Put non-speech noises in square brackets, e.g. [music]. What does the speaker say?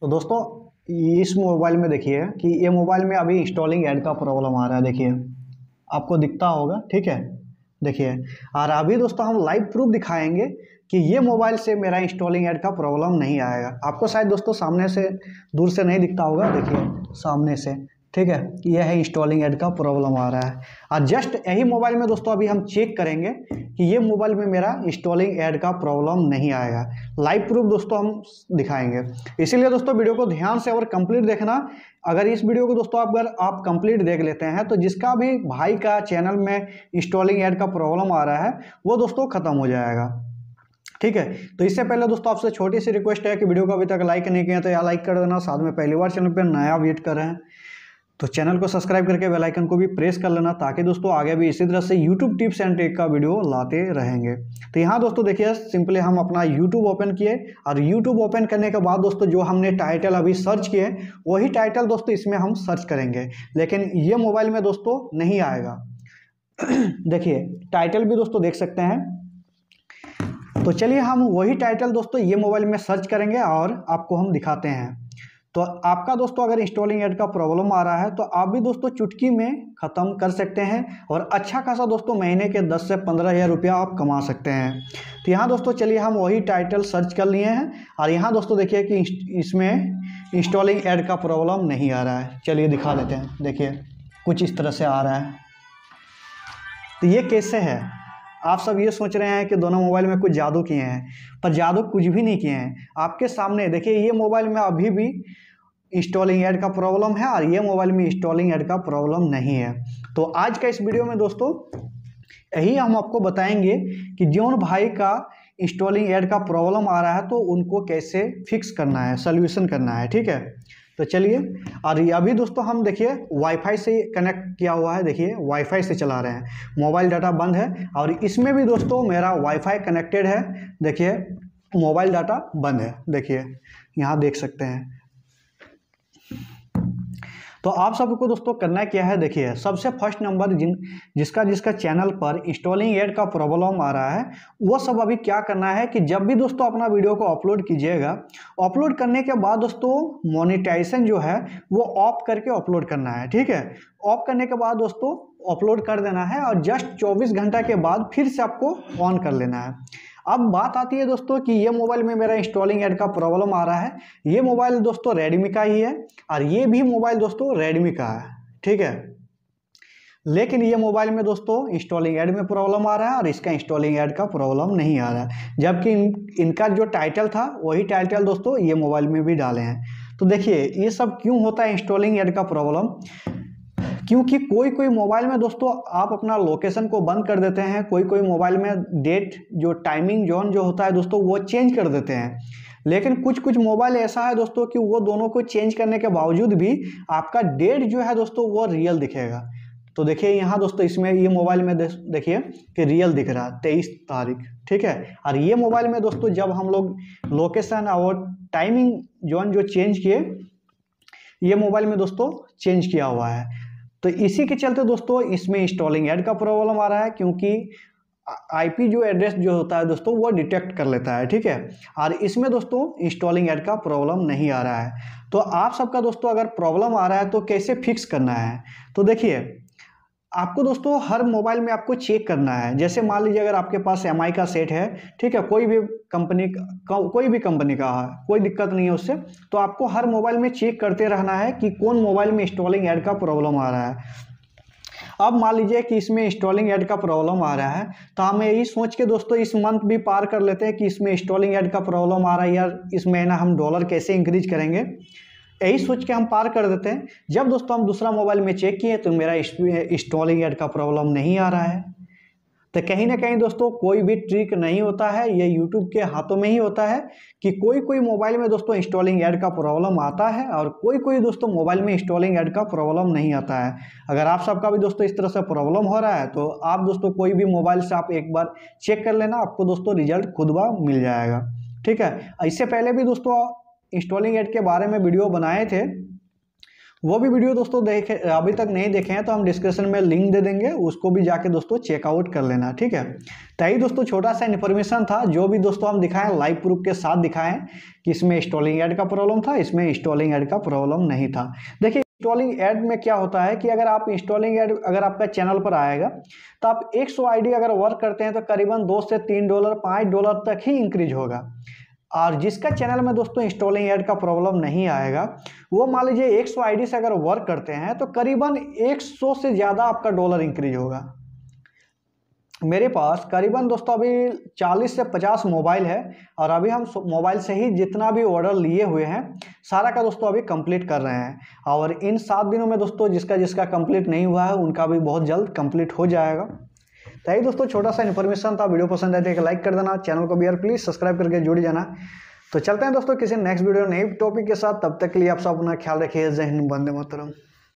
तो दोस्तों इस मोबाइल में देखिए कि ये मोबाइल में अभी इंस्टॉलिंग ऐड का प्रॉब्लम आ रहा है देखिए आपको दिखता होगा ठीक है देखिए और अभी दोस्तों हम लाइव प्रूफ दिखाएंगे कि ये मोबाइल से मेरा इंस्टॉलिंग ऐड का प्रॉब्लम नहीं आएगा आपको शायद दोस्तों सामने से दूर से नहीं दिखता होगा देखिए सामने से ठीक है यह है इंस्टॉलिंग ऐड का प्रॉब्लम आ रहा है और जस्ट यही मोबाइल में दोस्तों अभी हम चेक करेंगे कि ये मोबाइल में मेरा इंस्टॉलिंग ऐड का प्रॉब्लम नहीं आएगा लाइव प्रूफ दोस्तों हम दिखाएंगे इसीलिए दोस्तों वीडियो को ध्यान से और कंप्लीट देखना अगर इस वीडियो को दोस्तों आप अगर आप कंप्लीट देख लेते हैं तो जिसका भी भाई का चैनल में इंस्टॉलिंग ऐड का प्रॉब्लम आ रहा है वो दोस्तों ख़त्म हो जाएगा ठीक है तो इससे पहले दोस्तों आपसे छोटी सी रिक्वेस्ट है कि वीडियो को अभी तक लाइक नहीं किया तो या लाइक कर देना साथ में पहली बार चैनल पर नया वेट कर रहे हैं तो चैनल को सब्सक्राइब करके बेल आइकन को भी प्रेस कर लेना ताकि दोस्तों आगे भी इसी तरह से यूट्यूब टिप्स एंड टेक का वीडियो लाते रहेंगे तो यहाँ दोस्तों देखिए सिंपली हम अपना यूट्यूब ओपन किए और यूट्यूब ओपन करने के बाद दोस्तों जो हमने टाइटल अभी सर्च किए वही टाइटल दोस्तों इसमें हम सर्च करेंगे लेकिन ये मोबाइल में दोस्तों नहीं आएगा [clears throat] देखिए टाइटल भी दोस्तों देख सकते हैं तो चलिए हम वही टाइटल दोस्तों ये मोबाइल में सर्च करेंगे और आपको हम दिखाते हैं तो आपका दोस्तों अगर इंस्टॉलिंग ऐड का प्रॉब्लम आ रहा है तो आप भी दोस्तों चुटकी में ख़त्म कर सकते हैं और अच्छा खासा दोस्तों महीने के 10 से पंद्रह हज़ार रुपया आप कमा सकते हैं तो यहाँ दोस्तों चलिए हम वही टाइटल सर्च कर लिए हैं और यहाँ दोस्तों देखिए कि इसमें इंस्टॉलिंग ऐड का प्रॉब्लम नहीं आ रहा है चलिए दिखा देते हैं देखिए कुछ इस तरह से आ रहा है तो ये कैसे है आप सब ये सोच रहे हैं कि दोनों मोबाइल में कुछ जादू किए हैं पर जादू कुछ भी नहीं किए हैं आपके सामने देखिए ये मोबाइल में अभी भी इंस्टॉलिंग ऐड का प्रॉब्लम है और ये मोबाइल में इंस्टॉलिंग ऐड का प्रॉब्लम नहीं है तो आज का इस वीडियो में दोस्तों यही हम आपको बताएंगे कि जोन भाई का इंस्टॉलिंग ऐड का प्रॉब्लम आ रहा है तो उनको कैसे फिक्स करना है सोल्यूशन करना है ठीक है तो चलिए और ये अभी दोस्तों हम देखिए वाईफाई से कनेक्ट किया हुआ है देखिए वाईफाई से चला रहे हैं मोबाइल डाटा बंद है और इसमें भी दोस्तों मेरा वाईफाई कनेक्टेड है देखिए मोबाइल डाटा बंद है देखिए यहाँ देख सकते हैं तो आप सबको दोस्तों करना क्या है देखिए सबसे फर्स्ट नंबर जिन जिसका जिसका चैनल पर इंस्टॉलिंग एड का प्रॉब्लम आ रहा है वो सब अभी क्या करना है कि जब भी दोस्तों अपना वीडियो को अपलोड कीजिएगा अपलोड करने के बाद दोस्तों मोनिटाइजेशन जो है वो ऑफ करके अपलोड करना है ठीक है ऑफ करने के बाद दोस्तों अपलोड कर देना है और जस्ट चौबीस घंटा के बाद फिर से आपको ऑन कर लेना है अब बात आती है दोस्तों कि ये मोबाइल में मेरा इंस्टॉलिंग ऐड का प्रॉब्लम आ रहा है ये मोबाइल दोस्तों रेडमी का ही है और ये भी मोबाइल दोस्तों रेडमी का है ठीक है लेकिन ये मोबाइल में दोस्तों इंस्टॉलिंग ऐड में प्रॉब्लम आ रहा है और इसका इंस्टॉलिंग ऐड का प्रॉब्लम नहीं आ रहा है जबकि इन, इनका जो टाइटल था वही टाइटल दोस्तों ये मोबाइल में भी डाले हैं तो देखिए ये सब क्यों होता है इंस्टॉलिंग ऐड का प्रॉब्लम क्योंकि कोई कोई मोबाइल में दोस्तों आप अपना लोकेशन को बंद कर देते हैं कोई कोई मोबाइल में डेट जो टाइमिंग जोन जो होता है दोस्तों वो चेंज कर देते हैं लेकिन कुछ कुछ मोबाइल ऐसा है दोस्तों कि वो दोनों को चेंज करने के बावजूद भी आपका डेट जो है दोस्तों वो रियल दिखेगा तो देखिए यहाँ दोस्तों इसमें ये मोबाइल में देखिए कि रियल दिख रहा है तेईस तारीख ठीक है और ये मोबाइल में दोस्तों जब हम लोग लोकेशन और टाइमिंग जोन जो चेंज किए ये मोबाइल में दोस्तों चेंज किया हुआ है तो इसी के चलते दोस्तों इसमें इंस्टॉलिंग एड का प्रॉब्लम आ रहा है क्योंकि आईपी जो एड्रेस जो होता है दोस्तों वो डिटेक्ट कर लेता है ठीक है और इसमें दोस्तों इंस्टॉलिंग एड का प्रॉब्लम नहीं आ रहा है तो आप सबका दोस्तों अगर प्रॉब्लम आ रहा है तो कैसे फिक्स करना है तो देखिए आपको दोस्तों हर मोबाइल में आपको चेक करना है जैसे मान लीजिए अगर आपके पास एम का सेट है ठीक है कोई भी कंपनी का कोई भी कंपनी का है कोई दिक्कत नहीं है उससे तो आपको हर मोबाइल में चेक करते रहना है कि कौन मोबाइल में इंस्टॉलिंग ऐड का प्रॉब्लम आ रहा है अब मान लीजिए कि इसमें इंस्टॉलिंग ऐड का प्रॉब्लम आ रहा है तो हम यही सोच के दोस्तों इस मंथ भी पार कर लेते हैं कि इसमें इंस्टॉलिंग ऐड का प्रॉब्लम आ रहा है यार इस महीना हम डॉलर कैसे इंक्रीज करेंगे यही सोच के हम पार कर देते हैं जब दोस्तों हम दूसरा मोबाइल में चेक किए तो मेरा इंस्टॉलिंग एड का प्रॉब्लम नहीं आ रहा है तो कहीं ना कहीं दोस्तों कोई भी ट्रिक नहीं होता है ये यूट्यूब के हाथों में ही होता है कि कोई कोई मोबाइल में दोस्तों इंस्टॉलिंग ऐड का प्रॉब्लम आता है और कोई कोई दोस्तों मोबाइल में इंस्टॉलिंग ऐड का प्रॉब्लम नहीं आता है अगर आप सबका भी दोस्तों इस तरह से प्रॉब्लम हो रहा है तो आप दोस्तों कोई भी मोबाइल से आप एक बार चेक कर लेना आपको दोस्तों रिजल्ट खुद बा मिल जाएगा ठीक है इससे पहले भी दोस्तों इंस्टॉलिंग एड के बारे में वीडियो बनाए थे वो भी वीडियो दोस्तों देखे अभी तक नहीं देखे हैं तो हम डिस्क्रिप्शन में लिंक दे देंगे उसको भी जाके दोस्तों चेकआउट कर लेना ठीक है तो यही दोस्तों छोटा सा इन्फॉर्मेशन था जो भी दोस्तों हम दिखाएं लाइव प्रूफ के साथ दिखाएं कि इसमें इंस्टॉलिंग ऐड का प्रॉब्लम था इसमें इंस्टॉलिंग ऐड का प्रॉब्लम नहीं था देखिए इंस्टॉलिंग ऐड में क्या होता है कि अगर आप इंस्टॉलिंग ऐड अगर आपका चैनल पर आएगा तो आप 100 आईडी अगर वर्क करते हैं तो करीबन दो से तीन डॉलर पाँच डॉलर तक ही इंक्रीज होगा और जिसका चैनल में दोस्तों इंस्टॉलिंग एड का प्रॉब्लम नहीं आएगा वो मान लीजिए 100 आईडी से अगर वर्क करते हैं तो करीबन 100 से ज़्यादा आपका डॉलर इंक्रीज होगा मेरे पास करीबन दोस्तों अभी 40 से 50 मोबाइल है और अभी हम मोबाइल से ही जितना भी ऑर्डर लिए हुए हैं सारा का दोस्तों अभी कंप्लीट कर रहे हैं और इन सात दिनों में दोस्तों जिसका जिसका कंप्लीट नहीं हुआ है उनका भी बहुत जल्द कंप्लीट हो जाएगा तो यही दोस्तों छोटा सा इन्फॉर्मेशन था वीडियो पसंद आए तो एक लाइक कर देना चैनल को भी यार प्लीज़ सब्सक्राइब करके जुड़ जाना तो चलते हैं दोस्तों किसी नेक्स्ट वीडियो नए टॉपिक के साथ तब तक के लिए आप सब अपना ख्याल रखिए जय हिंद बंदे मोहतरम